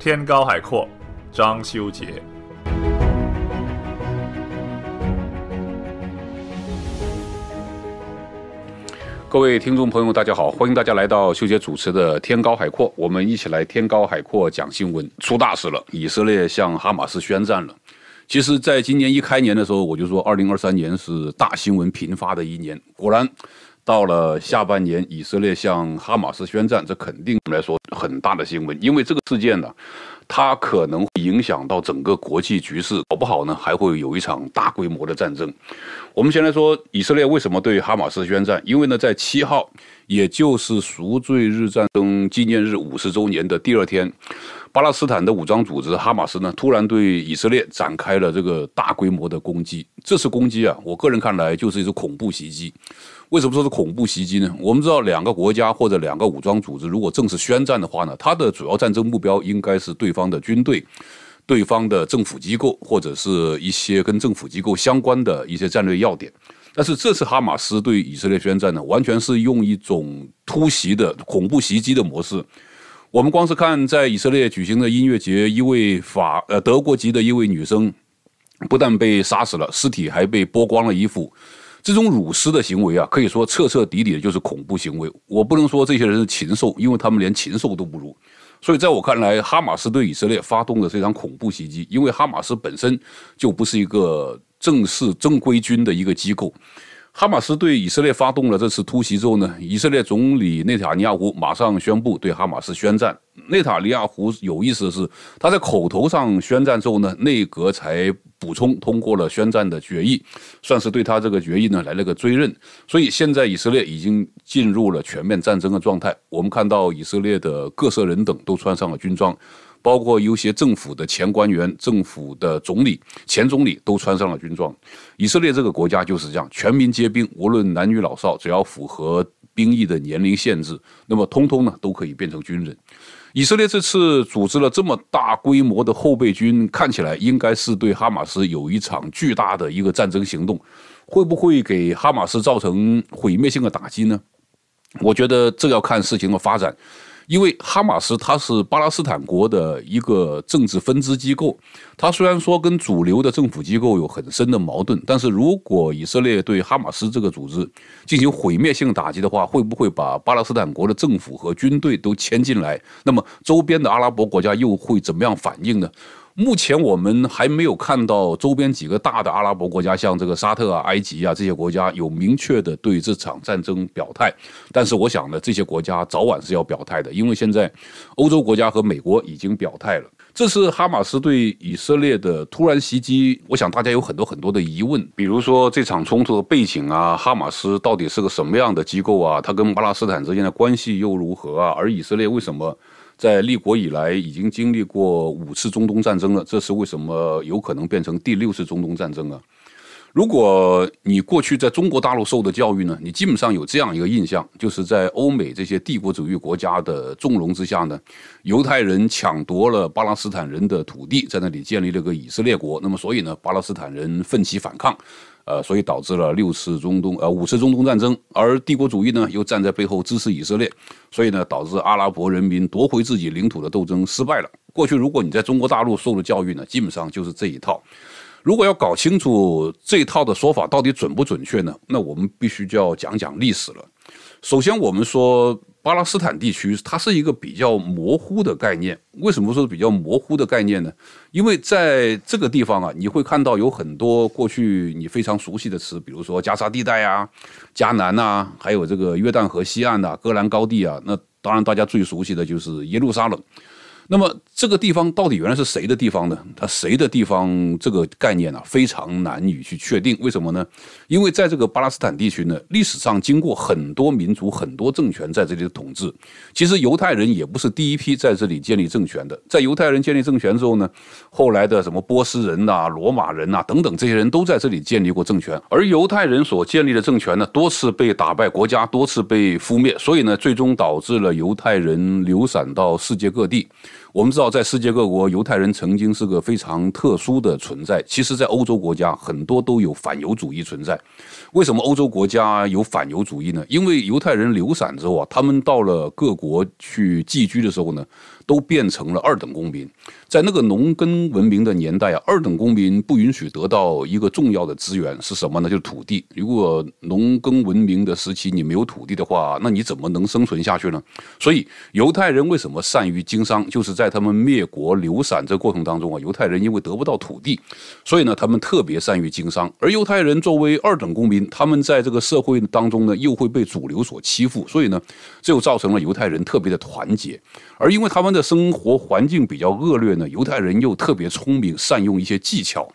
天高海阔，张修杰。各位听众朋友，大家好，欢迎大家来到修杰主持的《天高海阔》，我们一起来《天高海阔》讲新闻。出大事了！以色列向哈马斯宣战了。其实，在今年一开年的时候，我就说，二零二三年是大新闻频发的一年。果然。到了下半年，以色列向哈马斯宣战，这肯定来说很大的新闻，因为这个事件呢，它可能会影响到整个国际局势，搞不好呢还会有一场大规模的战争。我们先来说以色列为什么对哈马斯宣战？因为呢，在七号，也就是赎罪日战争纪念日五十周年的第二天，巴勒斯坦的武装组织哈马斯呢，突然对以色列展开了这个大规模的攻击。这次攻击啊，我个人看来就是一次恐怖袭击。为什么说是恐怖袭击呢？我们知道，两个国家或者两个武装组织，如果正式宣战的话呢，它的主要战争目标应该是对方的军队、对方的政府机构或者是一些跟政府机构相关的一些战略要点。但是这次哈马斯对以色列宣战呢，完全是用一种突袭的恐怖袭击的模式。我们光是看在以色列举行的音乐节，一位法呃德国籍的一位女生，不但被杀死了，尸体还被剥光了衣服。这种辱尸的行为啊，可以说彻彻底底的就是恐怖行为。我不能说这些人是禽兽，因为他们连禽兽都不如。所以，在我看来，哈马斯对以色列发动的这场恐怖袭击，因为哈马斯本身就不是一个正式正规军的一个机构。哈马斯对以色列发动了这次突袭之后呢，以色列总理内塔尼亚胡马上宣布对哈马斯宣战。内塔尼亚胡有意思的是，他在口头上宣战之后呢，内阁才补充通过了宣战的决议，算是对他这个决议呢来了个追认。所以现在以色列已经进入了全面战争的状态。我们看到以色列的各色人等都穿上了军装。包括有些政府的前官员、政府的总理、前总理都穿上了军装。以色列这个国家就是这样，全民皆兵，无论男女老少，只要符合兵役的年龄限制，那么通通呢都可以变成军人。以色列这次组织了这么大规模的后备军，看起来应该是对哈马斯有一场巨大的一个战争行动，会不会给哈马斯造成毁灭性的打击呢？我觉得这要看事情的发展。因为哈马斯它是巴勒斯坦国的一个政治分支机构，它虽然说跟主流的政府机构有很深的矛盾，但是如果以色列对哈马斯这个组织进行毁灭性打击的话，会不会把巴勒斯坦国的政府和军队都牵进来？那么周边的阿拉伯国家又会怎么样反应呢？目前我们还没有看到周边几个大的阿拉伯国家，像这个沙特啊、埃及啊这些国家有明确的对这场战争表态。但是我想呢，这些国家早晚是要表态的，因为现在欧洲国家和美国已经表态了。这次哈马斯对以色列的突然袭击，我想大家有很多很多的疑问，比如说这场冲突的背景啊，哈马斯到底是个什么样的机构啊？它跟巴勒斯坦之间的关系又如何啊？而以色列为什么？在立国以来，已经经历过五次中东战争了，这是为什么有可能变成第六次中东战争啊？如果你过去在中国大陆受的教育呢，你基本上有这样一个印象，就是在欧美这些帝国主义国家的纵容之下呢，犹太人抢夺了巴勒斯坦人的土地，在那里建立了个以色列国，那么所以呢，巴勒斯坦人奋起反抗。呃，所以导致了六次中东呃五次中东战争，而帝国主义呢又站在背后支持以色列，所以呢导致阿拉伯人民夺回自己领土的斗争失败了。过去如果你在中国大陆受的教育呢，基本上就是这一套。如果要搞清楚这一套的说法到底准不准确呢，那我们必须就要讲讲历史了。首先，我们说巴勒斯坦地区，它是一个比较模糊的概念。为什么说比较模糊的概念呢？因为在这个地方啊，你会看到有很多过去你非常熟悉的词，比如说加沙地带啊、加南啊，还有这个约旦河西岸呐、戈兰高地啊。那当然，大家最熟悉的就是耶路撒冷。那么这个地方到底原来是谁的地方呢？它谁的地方这个概念呢非常难以去确定。为什么呢？因为在这个巴勒斯坦地区呢，历史上经过很多民族、很多政权在这里的统治。其实犹太人也不是第一批在这里建立政权的。在犹太人建立政权之后呢，后来的什么波斯人呐、罗马人呐等等，这些人都在这里建立过政权。而犹太人所建立的政权呢，多次被打败，国家多次被覆灭，所以呢，最终导致了犹太人流散到世界各地。我们知道，在世界各国，犹太人曾经是个非常特殊的存在。其实，在欧洲国家，很多都有反犹主义存在。为什么欧洲国家有反犹主义呢？因为犹太人流散之后啊，他们到了各国去寄居的时候呢。都变成了二等公民，在那个农耕文明的年代啊，二等公民不允许得到一个重要的资源是什么呢？就是土地。如果农耕文明的时期你没有土地的话，那你怎么能生存下去呢？所以犹太人为什么善于经商？就是在他们灭国流散这过程当中啊，犹太人因为得不到土地，所以呢，他们特别善于经商。而犹太人作为二等公民，他们在这个社会当中呢，又会被主流所欺负，所以呢，这就造成了犹太人特别的团结。而因为他们的生活环境比较恶劣呢，犹太人又特别聪明，善用一些技巧。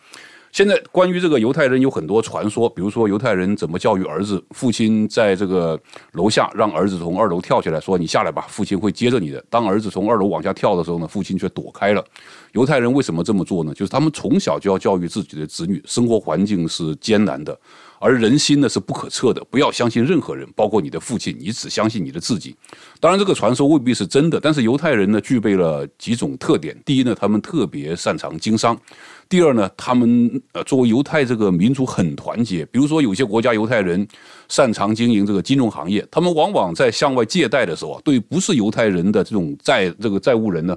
现在关于这个犹太人有很多传说，比如说犹太人怎么教育儿子，父亲在这个楼下让儿子从二楼跳起来，说你下来吧，父亲会接着你的。当儿子从二楼往下跳的时候呢，父亲却躲开了。犹太人为什么这么做呢？就是他们从小就要教育自己的子女，生活环境是艰难的，而人心呢是不可测的，不要相信任何人，包括你的父亲，你只相信你的自己。当然，这个传说未必是真的，但是犹太人呢具备了几种特点，第一呢，他们特别擅长经商。第二呢，他们呃作为犹太这个民族很团结。比如说，有些国家犹太人擅长经营这个金融行业，他们往往在向外借贷的时候啊，对不是犹太人的这种债这个债务人呢。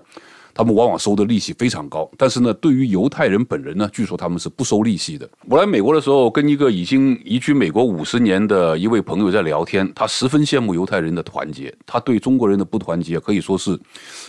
他们往往收的利息非常高，但是呢，对于犹太人本人呢，据说他们是不收利息的。我来美国的时候，跟一个已经移居美国五十年的一位朋友在聊天，他十分羡慕犹太人的团结，他对中国人的不团结可以说是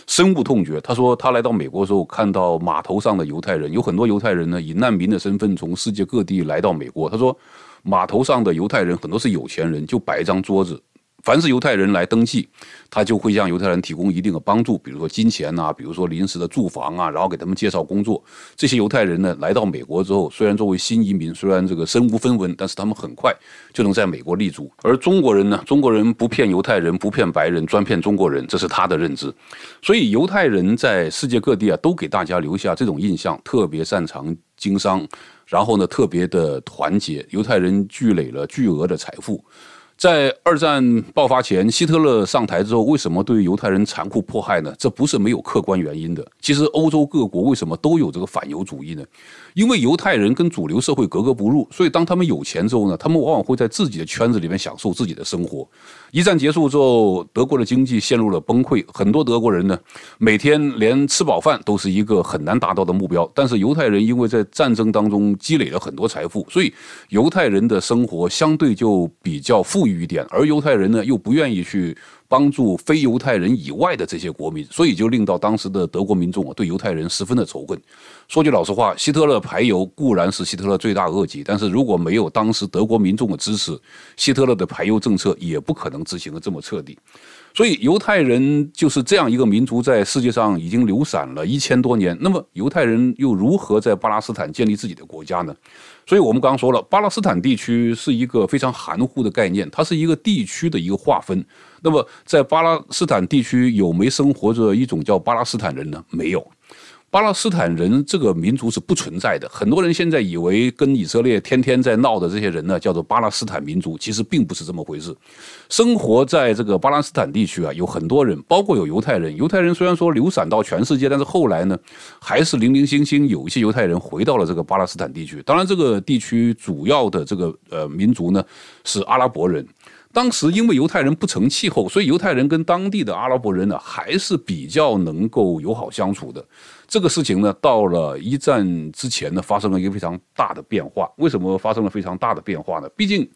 深恶痛绝。他说，他来到美国的时候，看到码头上的犹太人，有很多犹太人呢以难民的身份从世界各地来到美国。他说，码头上的犹太人很多是有钱人，就摆一张桌子。凡是犹太人来登记，他就会向犹太人提供一定的帮助，比如说金钱呐，比如说临时的住房啊，然后给他们介绍工作。这些犹太人呢，来到美国之后，虽然作为新移民，虽然这个身无分文，但是他们很快就能在美国立足。而中国人呢，中国人不骗犹太人，不骗白人，专骗中国人，这是他的认知。所以，犹太人在世界各地啊，都给大家留下这种印象：特别擅长经商，然后呢，特别的团结。犹太人聚累了巨额的财富。在二战爆发前，希特勒上台之后，为什么对犹太人残酷迫害呢？这不是没有客观原因的。其实，欧洲各国为什么都有这个反犹主义呢？因为犹太人跟主流社会格格不入，所以当他们有钱之后呢，他们往往会在自己的圈子里面享受自己的生活。一战结束之后，德国的经济陷入了崩溃。很多德国人呢，每天连吃饱饭都是一个很难达到的目标。但是犹太人因为在战争当中积累了很多财富，所以犹太人的生活相对就比较富裕一点。而犹太人呢，又不愿意去。帮助非犹太人以外的这些国民，所以就令到当时的德国民众啊对犹太人十分的仇恨。说句老实话，希特勒排犹固然是希特勒最大恶极，但是如果没有当时德国民众的支持，希特勒的排犹政策也不可能执行的这么彻底。所以犹太人就是这样一个民族，在世界上已经流散了一千多年。那么犹太人又如何在巴勒斯坦建立自己的国家呢？所以，我们刚刚说了，巴勒斯坦地区是一个非常含糊的概念，它是一个地区的一个划分。那么，在巴勒斯坦地区有没生活着一种叫巴勒斯坦人呢？没有。巴勒斯坦人这个民族是不存在的。很多人现在以为跟以色列天天在闹的这些人呢，叫做巴勒斯坦民族，其实并不是这么回事。生活在这个巴勒斯坦地区啊，有很多人，包括有犹太人。犹太人虽然说流散到全世界，但是后来呢，还是零零星星有一些犹太人回到了这个巴勒斯坦地区。当然，这个地区主要的这个呃民族呢是阿拉伯人。当时因为犹太人不成气候，所以犹太人跟当地的阿拉伯人呢还是比较能够友好相处的。这个事情呢，到了一战之前呢，发生了一个非常大的变化。为什么发生了非常大的变化呢？毕竟，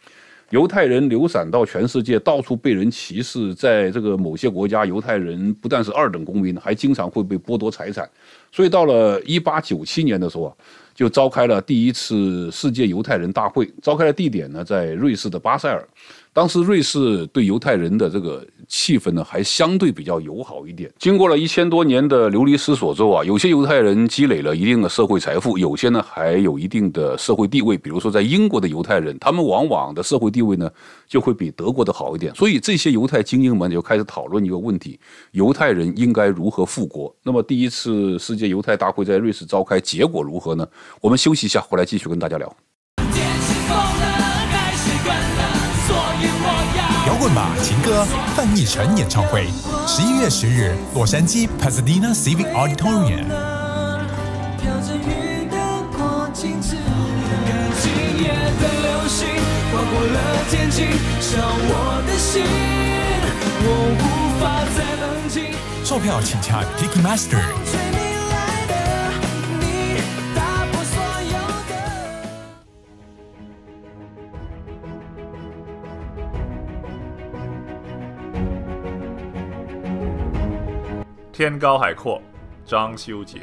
犹太人流散到全世界，到处被人歧视，在这个某些国家，犹太人不但是二等公民，还经常会被剥夺财产。所以，到了一八九七年的时候啊，就召开了第一次世界犹太人大会，召开的地点呢，在瑞士的巴塞尔。当时瑞士对犹太人的这个。气氛呢还相对比较友好一点。经过了一千多年的流离失所之后啊，有些犹太人积累了一定的社会财富，有些呢还有一定的社会地位。比如说在英国的犹太人，他们往往的社会地位呢就会比德国的好一点。所以这些犹太精英们就开始讨论一个问题：犹太人应该如何复国？那么第一次世界犹太大会在瑞士召开，结果如何呢？我们休息一下，回来继续跟大家聊。摇滚吧情歌，范逸臣演唱会，十一月十日，洛杉矶 Pasadena Civic Auditorium。售票请洽 Ticketmaster。天高海阔，张修杰，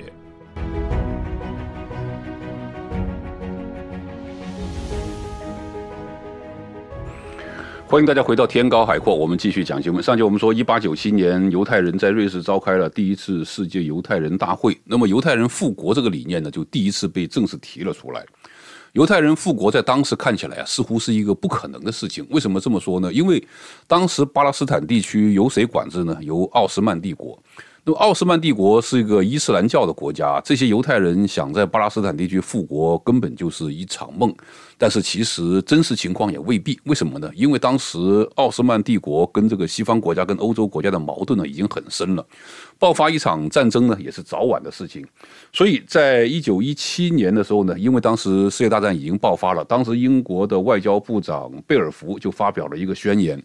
欢迎大家回到《天高海阔》，我们继续讲新闻。上节我们说，一八九七年，犹太人在瑞士召开了第一次世界犹太人大会，那么犹太人复国这个理念呢，就第一次被正式提了出来。犹太人复国在当时看起来啊，似乎是一个不可能的事情。为什么这么说呢？因为当时巴勒斯坦地区由谁管制呢？由奥斯曼帝国。那么奥斯曼帝国是一个伊斯兰教的国家，这些犹太人想在巴勒斯坦地区复国，根本就是一场梦。但是其实真实情况也未必。为什么呢？因为当时奥斯曼帝国跟这个西方国家、跟欧洲国家的矛盾呢已经很深了，爆发一场战争呢也是早晚的事情。所以在一九一七年的时候呢，因为当时世界大战已经爆发了，当时英国的外交部长贝尔福就发表了一个宣言，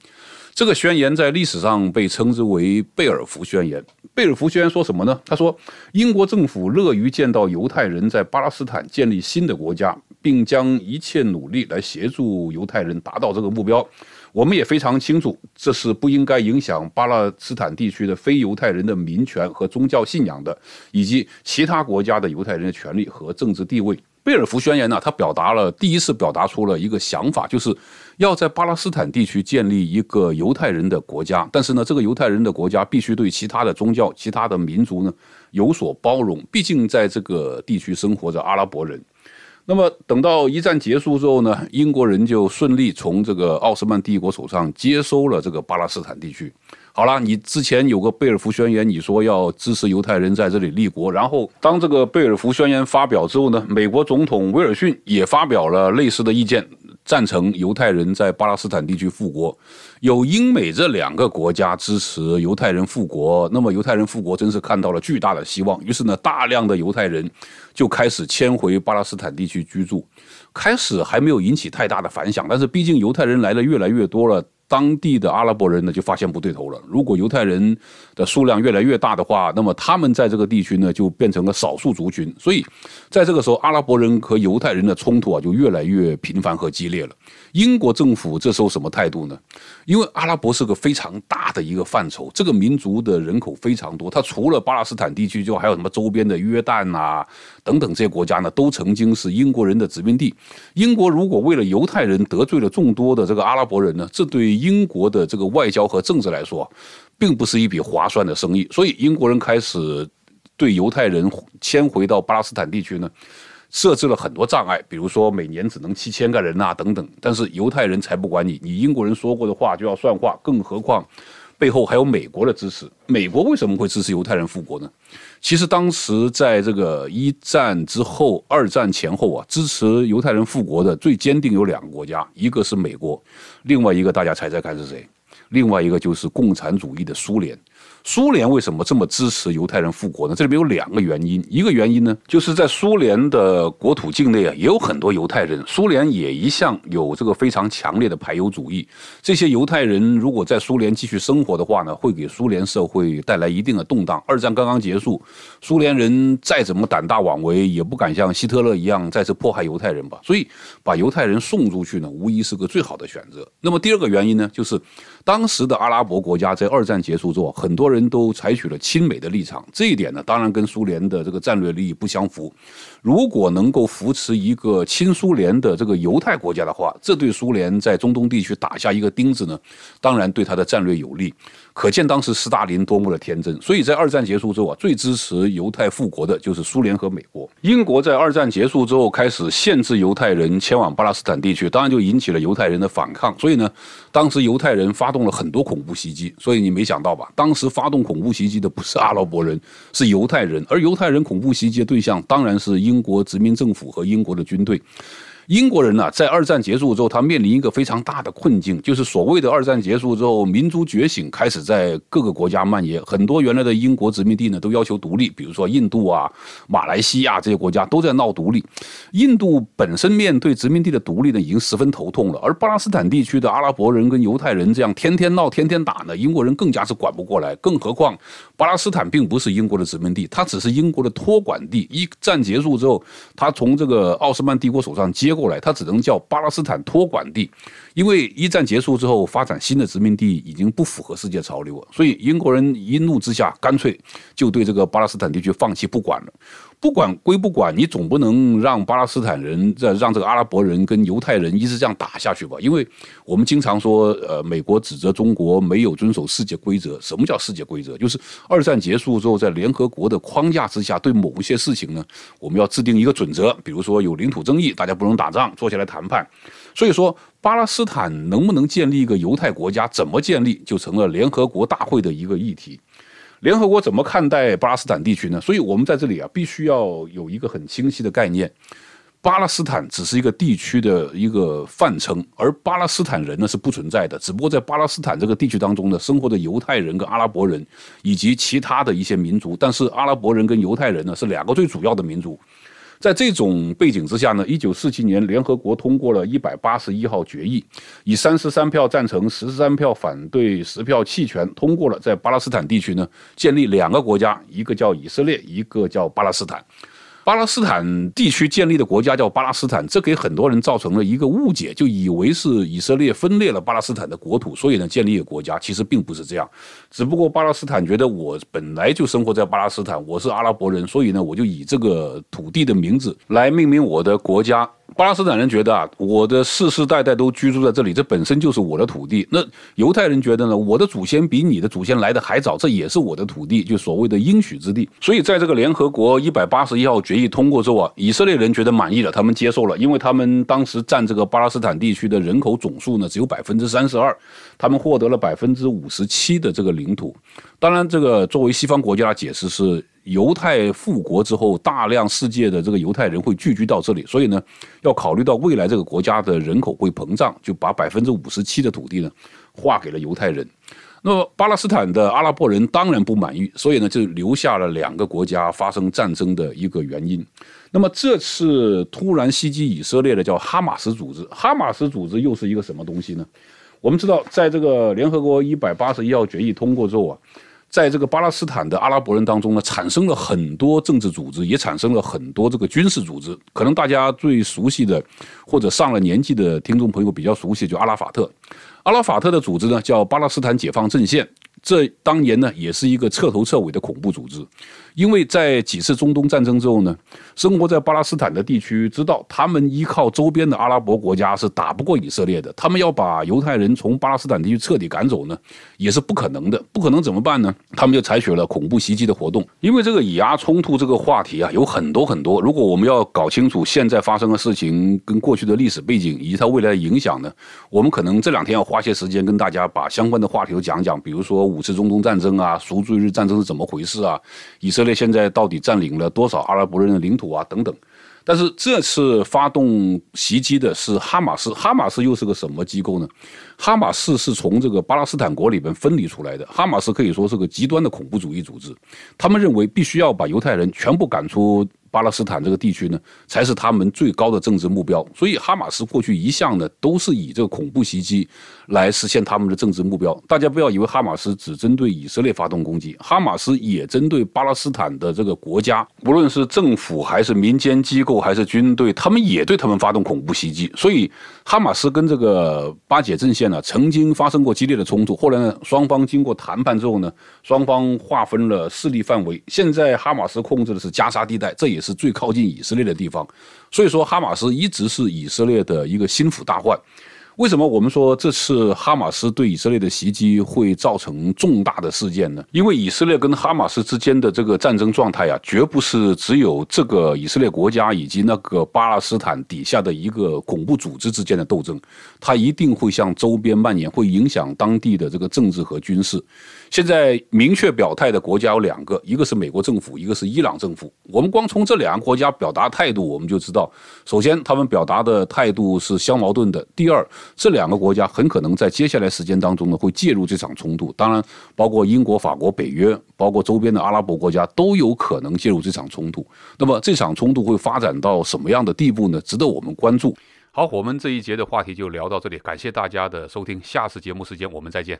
这个宣言在历史上被称之为贝尔福宣言。贝尔福宣言说什么呢？他说，英国政府乐于见到犹太人在巴勒斯坦建立新的国家，并将一切努力来协助犹太人达到这个目标。我们也非常清楚，这是不应该影响巴勒斯坦地区的非犹太人的民权和宗教信仰的，以及其他国家的犹太人的权利和政治地位。贝尔福宣言呢，它表达了第一次表达出了一个想法，就是要在巴勒斯坦地区建立一个犹太人的国家。但是呢，这个犹太人的国家必须对其他的宗教、其他的民族呢有所包容。毕竟在这个地区生活着阿拉伯人。那么，等到一战结束之后呢，英国人就顺利从这个奥斯曼帝国手上接收了这个巴勒斯坦地区。好了，你之前有个贝尔福宣言，你说要支持犹太人在这里立国。然后，当这个贝尔福宣言发表之后呢，美国总统威尔逊也发表了类似的意见，赞成犹太人在巴勒斯坦地区复国。有英美这两个国家支持犹太人复国，那么犹太人复国真是看到了巨大的希望。于是呢，大量的犹太人就开始迁回巴勒斯坦地区居住。开始还没有引起太大的反响，但是毕竟犹太人来的越来越多了。当地的阿拉伯人呢就发现不对头了。如果犹太人的数量越来越大的话，那么他们在这个地区呢就变成了少数族群。所以，在这个时候，阿拉伯人和犹太人的冲突啊就越来越频繁和激烈了。英国政府这时候什么态度呢？因为阿拉伯是个非常大的一个范畴，这个民族的人口非常多。它除了巴勒斯坦地区，就还有什么周边的约旦呐等等这些国家呢，都曾经是英国人的殖民地。英国如果为了犹太人得罪了众多的这个阿拉伯人呢，这对英国的这个外交和政治来说，并不是一笔划算的生意，所以英国人开始对犹太人迁回到巴勒斯坦地区呢，设置了很多障碍，比如说每年只能七千个人啊等等。但是犹太人才不管你，你英国人说过的话就要算话，更何况。背后还有美国的支持。美国为什么会支持犹太人复国呢？其实当时在这个一战之后、二战前后啊，支持犹太人复国的最坚定有两个国家，一个是美国，另外一个大家猜猜看是谁？另外一个就是共产主义的苏联。苏联为什么这么支持犹太人复国呢？这里面有两个原因。一个原因呢，就是在苏联的国土境内啊，也有很多犹太人。苏联也一向有这个非常强烈的排犹主义。这些犹太人如果在苏联继续生活的话呢，会给苏联社会带来一定的动荡。二战刚刚结束，苏联人再怎么胆大妄为，也不敢像希特勒一样再次迫害犹太人吧。所以，把犹太人送出去呢，无疑是个最好的选择。那么第二个原因呢，就是当时的阿拉伯国家在二战结束之后，很多人。人都采取了亲美的立场，这一点呢，当然跟苏联的这个战略利益不相符。如果能够扶持一个亲苏联的这个犹太国家的话，这对苏联在中东地区打下一个钉子呢，当然对他的战略有利。可见当时斯大林多么的天真，所以在二战结束之后啊，最支持犹太复国的就是苏联和美国。英国在二战结束之后开始限制犹太人前往巴勒斯坦地区，当然就引起了犹太人的反抗。所以呢，当时犹太人发动了很多恐怖袭击。所以你没想到吧？当时发动恐怖袭击的不是阿拉伯人，是犹太人，而犹太人恐怖袭击的对象当然是英国殖民政府和英国的军队。英国人呢，在二战结束之后，他面临一个非常大的困境，就是所谓的二战结束之后，民族觉醒开始在各个国家蔓延，很多原来的英国殖民地呢，都要求独立，比如说印度啊、马来西亚这些国家都在闹独立。印度本身面对殖民地的独立呢，已经十分头痛了，而巴勒斯坦地区的阿拉伯人跟犹太人这样天天闹、天天打呢，英国人更加是管不过来。更何况，巴勒斯坦并不是英国的殖民地，它只是英国的托管地。一战结束之后，他从这个奥斯曼帝国手上接。过来，它只能叫巴勒斯坦托管地。因为一战结束之后，发展新的殖民地已经不符合世界潮流了，所以英国人一怒之下，干脆就对这个巴勒斯坦地区放弃不管了。不管归不管，你总不能让巴勒斯坦人、让这个阿拉伯人跟犹太人一直这样打下去吧？因为我们经常说，呃，美国指责中国没有遵守世界规则。什么叫世界规则？就是二战结束之后，在联合国的框架之下，对某一些事情呢，我们要制定一个准则。比如说有领土争议，大家不能打仗，坐下来谈判。所以说。巴勒斯坦能不能建立一个犹太国家？怎么建立就成了联合国大会的一个议题。联合国怎么看待巴勒斯坦地区呢？所以我们在这里啊，必须要有一个很清晰的概念：巴勒斯坦只是一个地区的一个泛称，而巴勒斯坦人呢是不存在的。只不过在巴勒斯坦这个地区当中呢，生活的犹太人跟阿拉伯人以及其他的一些民族。但是阿拉伯人跟犹太人呢是两个最主要的民族。在这种背景之下呢，一九四七年，联合国通过了一百八十一号决议，以三十三票赞成、十三票反对、十票弃权通过了，在巴勒斯坦地区呢建立两个国家，一个叫以色列，一个叫巴勒斯坦。巴勒斯坦地区建立的国家叫巴勒斯坦，这给很多人造成了一个误解，就以为是以色列分裂了巴勒斯坦的国土，所以呢建立国家，其实并不是这样，只不过巴勒斯坦觉得我本来就生活在巴勒斯坦，我是阿拉伯人，所以呢我就以这个土地的名字来命名我的国家。巴勒斯坦人觉得啊，我的世世代代都居住在这里，这本身就是我的土地。那犹太人觉得呢，我的祖先比你的祖先来的还早，这也是我的土地，就所谓的应许之地。所以，在这个联合国一百八十一号决议通过之后啊，以色列人觉得满意了，他们接受了，因为他们当时占这个巴勒斯坦地区的人口总数呢只有百分之三十二，他们获得了百分之五十七的这个领土。当然，这个作为西方国家的解释是。犹太复国之后，大量世界的这个犹太人会聚居到这里，所以呢，要考虑到未来这个国家的人口会膨胀，就把百分之五十七的土地呢划给了犹太人。那么巴勒斯坦的阿拉伯人当然不满意，所以呢就留下了两个国家发生战争的一个原因。那么这次突然袭击以色列的叫哈马斯组织，哈马斯组织又是一个什么东西呢？我们知道，在这个联合国一百八十一号决议通过之后啊。在这个巴勒斯坦的阿拉伯人当中呢，产生了很多政治组织，也产生了很多这个军事组织。可能大家最熟悉的，或者上了年纪的听众朋友比较熟悉，就阿拉法特。阿拉法特的组织呢，叫巴勒斯坦解放阵线。这当年呢，也是一个彻头彻尾的恐怖组织，因为在几次中东战争之后呢，生活在巴勒斯坦的地区知道，他们依靠周边的阿拉伯国家是打不过以色列的，他们要把犹太人从巴勒斯坦地区彻底赶走呢，也是不可能的，不可能怎么办呢？他们就采取了恐怖袭击的活动。因为这个以阿冲突这个话题啊，有很多很多。如果我们要搞清楚现在发生的事情跟过去的历史背景以及它未来的影响呢，我们可能这两天要花些时间跟大家把相关的话题都讲讲，比如说。五次中东战争啊，赎罪日战争是怎么回事啊？以色列现在到底占领了多少阿拉伯人的领土啊？等等。但是这次发动袭击的是哈马斯，哈马斯又是个什么机构呢？哈马斯是从这个巴勒斯坦国里边分离出来的，哈马斯可以说是个极端的恐怖主义组织，他们认为必须要把犹太人全部赶出。巴勒斯坦这个地区呢，才是他们最高的政治目标。所以，哈马斯过去一向呢，都是以这个恐怖袭击来实现他们的政治目标。大家不要以为哈马斯只针对以色列发动攻击，哈马斯也针对巴勒斯坦的这个国家，不论是政府还是民间机构，还是军队，他们也对他们发动恐怖袭击。所以，哈马斯跟这个巴解阵线呢，曾经发生过激烈的冲突。后来，呢，双方经过谈判之后呢，双方划分了势力范围。现在，哈马斯控制的是加沙地带，这也是。是最靠近以色列的地方，所以说哈马斯一直是以色列的一个心腹大患。为什么我们说这次哈马斯对以色列的袭击会造成重大的事件呢？因为以色列跟哈马斯之间的这个战争状态啊，绝不是只有这个以色列国家以及那个巴勒斯坦底下的一个恐怖组织之间的斗争，它一定会向周边蔓延，会影响当地的这个政治和军事。现在明确表态的国家有两个，一个是美国政府，一个是伊朗政府。我们光从这两个国家表达态度，我们就知道，首先他们表达的态度是相矛盾的。第二，这两个国家很可能在接下来时间当中呢会介入这场冲突。当然，包括英国、法国、北约，包括周边的阿拉伯国家都有可能介入这场冲突。那么这场冲突会发展到什么样的地步呢？值得我们关注。好，我们这一节的话题就聊到这里，感谢大家的收听，下次节目时间我们再见。